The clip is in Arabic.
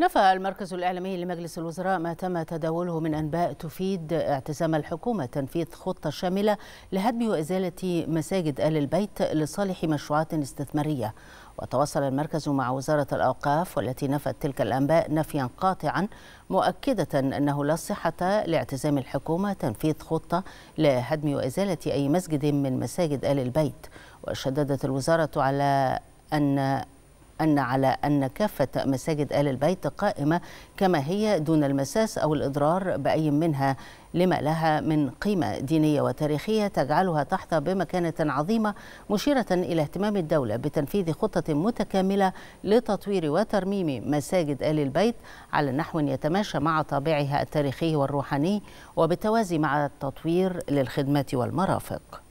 نفى المركز الإعلامي لمجلس الوزراء ما تم تداوله من أنباء تفيد اعتزام الحكومة تنفيذ خطة شاملة لهدم وإزالة مساجد آل البيت لصالح مشروعات استثمارية وتواصل المركز مع وزارة الأوقاف والتي نفت تلك الأنباء نفيا قاطعا مؤكدة أنه لا صحة لاعتزام الحكومة تنفيذ خطة لهدم وإزالة أي مسجد من مساجد آل البيت وشددت الوزارة على أن أن على أن كافة مساجد آل البيت قائمة كما هي دون المساس أو الإضرار بأي منها لما لها من قيمة دينية وتاريخية تجعلها تحظى بمكانة عظيمة مشيرة إلى اهتمام الدولة بتنفيذ خطة متكاملة لتطوير وترميم مساجد آل البيت على نحو يتماشى مع طابعها التاريخي والروحاني وبالتوازي مع التطوير للخدمة والمرافق